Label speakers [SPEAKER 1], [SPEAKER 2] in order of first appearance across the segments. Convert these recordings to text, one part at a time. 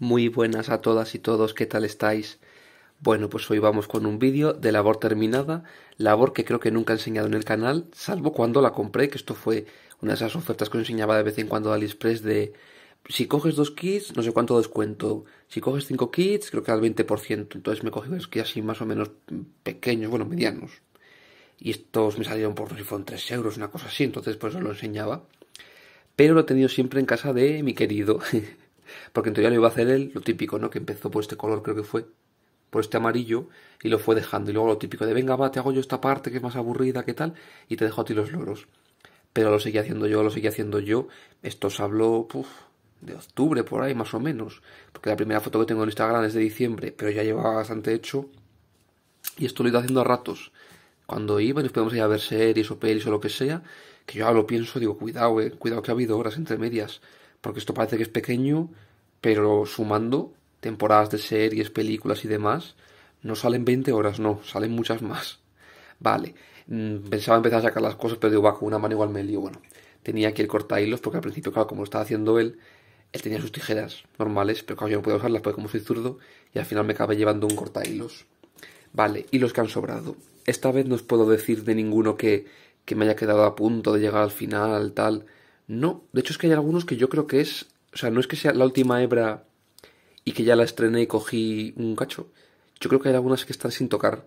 [SPEAKER 1] Muy buenas a todas y todos, ¿qué tal estáis? Bueno, pues hoy vamos con un vídeo de labor terminada, labor que creo que nunca he enseñado en el canal, salvo cuando la compré, que esto fue una de esas ofertas que enseñaba de vez en cuando de AliExpress de si coges dos kits, no sé cuánto descuento, si coges cinco kits, creo que al 20%, entonces me cogí es kits así más o menos pequeños, bueno, medianos, y estos me salieron por, si fueron 3 euros, una cosa así, entonces pues os lo enseñaba, pero lo he tenido siempre en casa de mi querido... porque en teoría lo iba a hacer él, lo típico, ¿no? Que empezó por este color, creo que fue, por este amarillo, y lo fue dejando. Y luego lo típico de, venga, va, te hago yo esta parte que es más aburrida, ¿qué tal? Y te dejo a ti los loros. Pero lo seguí haciendo yo, lo seguí haciendo yo. Esto se habló, de octubre por ahí, más o menos. Porque la primera foto que tengo en Instagram es de diciembre, pero ya llevaba bastante hecho. Y esto lo he ido haciendo a ratos. Cuando iba, nos podemos ir a ver series o pelis o lo que sea, que yo ahora lo pienso, digo, cuidado, eh, cuidado que ha habido horas entre medias porque esto parece que es pequeño, pero sumando temporadas de series, películas y demás, no salen 20 horas, no, salen muchas más. Vale, mm, pensaba empezar a sacar las cosas, pero digo, bajo una mano igual me Bueno, tenía aquí el hilos, porque al principio, claro, como lo estaba haciendo él, él tenía sus tijeras normales, pero claro, yo no puedo usarlas porque como soy zurdo, y al final me acabé llevando un corta hilos. Vale, y los que han sobrado. Esta vez no os puedo decir de ninguno que, que me haya quedado a punto de llegar al final, tal. No, de hecho es que hay algunos que yo creo que es, o sea, no es que sea la última hebra y que ya la estrené y cogí un cacho. Yo creo que hay algunas que están sin tocar.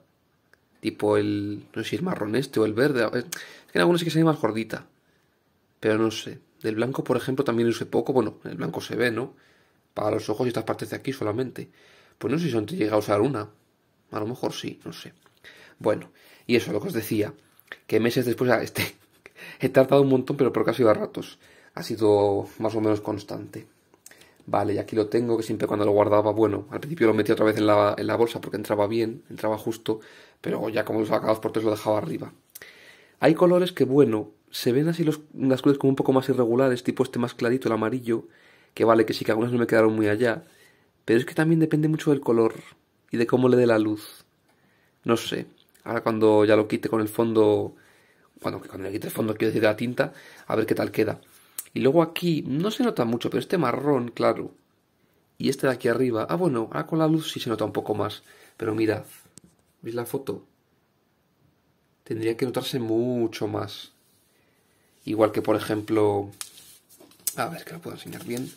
[SPEAKER 1] Tipo el, no sé si es marrón este o el verde. hay algunas que se ven más gordita. Pero no sé. Del blanco, por ejemplo, también usé poco. Bueno, el blanco se ve, ¿no? Para los ojos y estas partes de aquí solamente. Pues no sé si son llega a usar una. A lo mejor sí, no sé. Bueno, y eso, lo que os decía. Que meses después, ah, este, He tardado un montón, pero por casi a ratos. Ha sido más o menos constante. Vale, y aquí lo tengo, que siempre cuando lo guardaba, bueno, al principio lo metí otra vez en la, bolsa porque entraba bien, entraba justo, pero ya como los sacaba por tres lo dejaba arriba. Hay colores que, bueno, se ven así los, las colores como un poco más irregulares, tipo este más clarito, el amarillo, que vale, que sí que algunas no me quedaron muy allá, pero es que también depende mucho del color y de cómo le dé la luz. No sé, ahora cuando ya lo quite con el fondo cuando, cuando le quite el fondo, quiero decir, de la tinta, a ver qué tal queda. Y luego aquí, no se nota mucho, pero este marrón, claro, y este de aquí arriba, ah bueno, ahora con la luz sí se nota un poco más, pero mirad, ¿veis la foto? Tendría que notarse mucho más. Igual que, por ejemplo, a ver, que lo puedo enseñar bien.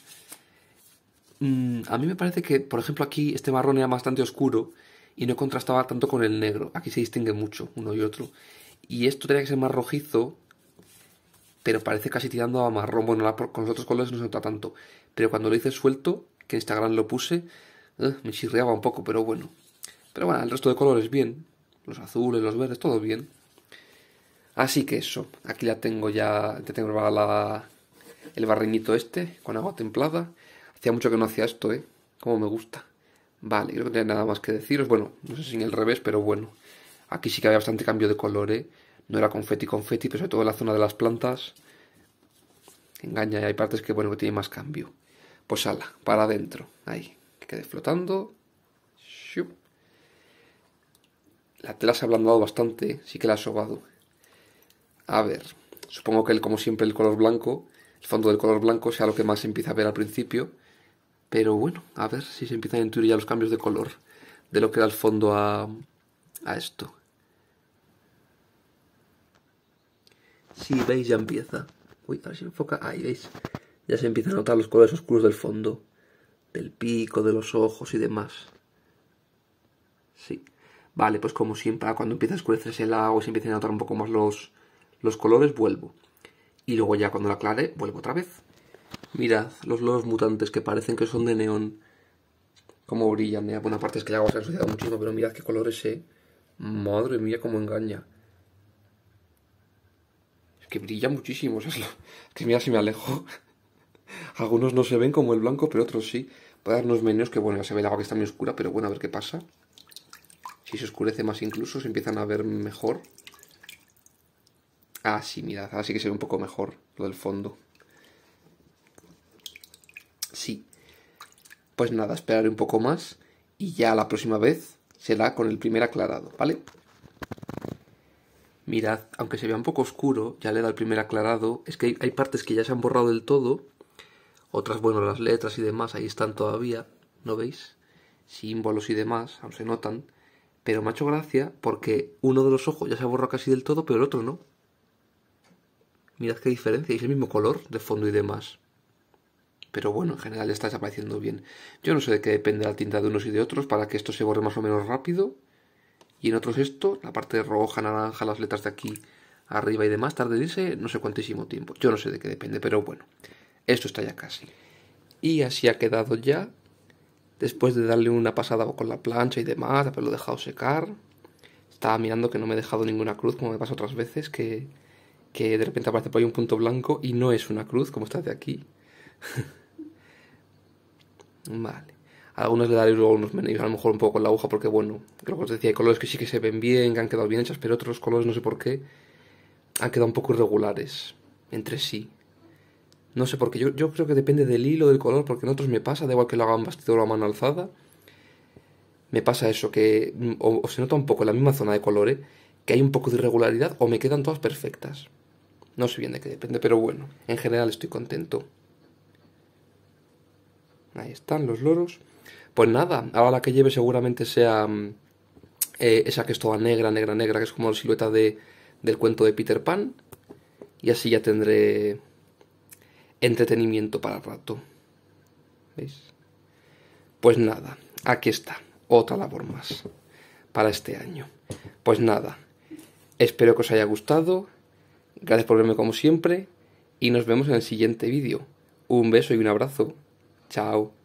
[SPEAKER 1] Mm, a mí me parece que, por ejemplo, aquí este marrón era bastante oscuro y no contrastaba tanto con el negro. Aquí se distingue mucho uno y otro. Y esto tenía que ser más rojizo, pero parece casi tirando a marrón. Bueno, con los otros colores no se nota tanto. Pero cuando lo hice suelto, que en Instagram lo puse, eh, me chirriaba un poco, pero bueno. Pero bueno, el resto de colores bien. Los azules, los verdes, todo bien. Así que eso, aquí la tengo ya, tengo el barrinito este con agua templada. Hacía mucho que no hacía esto, ¿eh? Como me gusta. Vale, creo que no tenía nada más que deciros. Bueno, no sé si en el revés, pero bueno. Aquí sí que había bastante cambio de color, ¿eh? No era confeti, confeti, pero sobre todo en la zona de las plantas. Engaña hay partes que, bueno, que tiene más cambio. Pues ala, para adentro. Ahí. Que quede flotando. La tela se ha ablandado bastante, ¿eh? sí que la ha sobado. A ver, supongo que como siempre el color blanco, el fondo del color blanco sea lo que más se empieza a ver al principio. Pero bueno, a ver si se empiezan a intuir ya los cambios de color de lo que era el fondo a, a esto. Si veis, ya empieza. Uy, a ver si enfoca. Ahí, veis. Ya se empiezan a notar los colores oscuros del fondo, del pico, de los ojos y demás. Sí. Vale, pues como siempre, cuando empieza a oscurecerse el agua y se empiezan a notar un poco más los, los colores, vuelvo. Y luego ya cuando lo aclare, vuelvo otra vez. Mirad, los loros mutantes que parecen que son de neón. Cómo brillan, ¿eh? Bueno, parte es que el agua se ha ensuciado muchísimo, pero mirad qué colores, ¿eh? Madre mía, cómo engaña que brilla muchísimo, es lo que mira si me alejo. Algunos no se ven como el blanco, pero otros sí. Para darnos menos, que bueno, ya se ve el agua que está muy oscura, pero bueno, a ver qué pasa. Si se oscurece más incluso, se empiezan a ver mejor. Ah, sí, mirad, ahora sí que se ve un poco mejor lo del fondo. Sí. Pues nada, esperaré un poco más y ya la próxima vez será con el primer aclarado, ¿vale? Mirad, aunque se vea un poco oscuro, ya le da el primer aclarado, es que hay partes que ya se han borrado del todo, otras, bueno, las letras y demás ahí están todavía, ¿no veis? Símbolos y demás, aún se notan, pero me ha hecho gracia porque uno de los ojos ya se ha borrado casi del todo, pero el otro no. Mirad qué diferencia, es el mismo color de fondo y demás. Pero bueno, en general está desapareciendo bien. Yo no sé de qué depende la tinta de unos y de otros para que esto se borre más o menos rápido, y en otros esto, la parte roja, naranja, las letras de aquí arriba y demás, tarde dice, no sé cuántísimo tiempo. Yo no sé de qué depende, pero bueno, esto está ya casi. Y así ha quedado ya, después de darle una pasada con la plancha y demás, haberlo dejado secar. Estaba mirando que no me he dejado ninguna cruz, como me pasa otras veces, que, que de repente aparece por ahí un punto blanco y no es una cruz, como está de aquí. vale a algunos le daré luego unos menús a lo mejor un poco con la aguja porque bueno, como os decía, hay colores que sí que se ven bien, que han quedado bien hechas, pero otros colores no sé por qué han quedado un poco irregulares entre sí. No sé por qué, yo, yo creo que depende del hilo, del color, porque en otros me pasa, da igual que lo hagan bastidor o a mano alzada, me pasa eso, que mm, o, se nota un poco en la misma zona de colores, ¿eh? que hay un poco de irregularidad o me quedan todas perfectas. No sé bien de qué depende, pero bueno, en general estoy contento. Ahí están los loros. Pues nada, ahora la que lleve seguramente sea mm, eh, esa que es toda negra, negra, negra, que es como la silueta de, del cuento de Peter Pan. Y así ya tendré entretenimiento para rato. ¿Veis? Pues nada, aquí está, otra labor más para este año. Pues nada, espero que os haya gustado. Gracias por verme como siempre y nos vemos en el siguiente vídeo. Un beso y un abrazo. Ciao.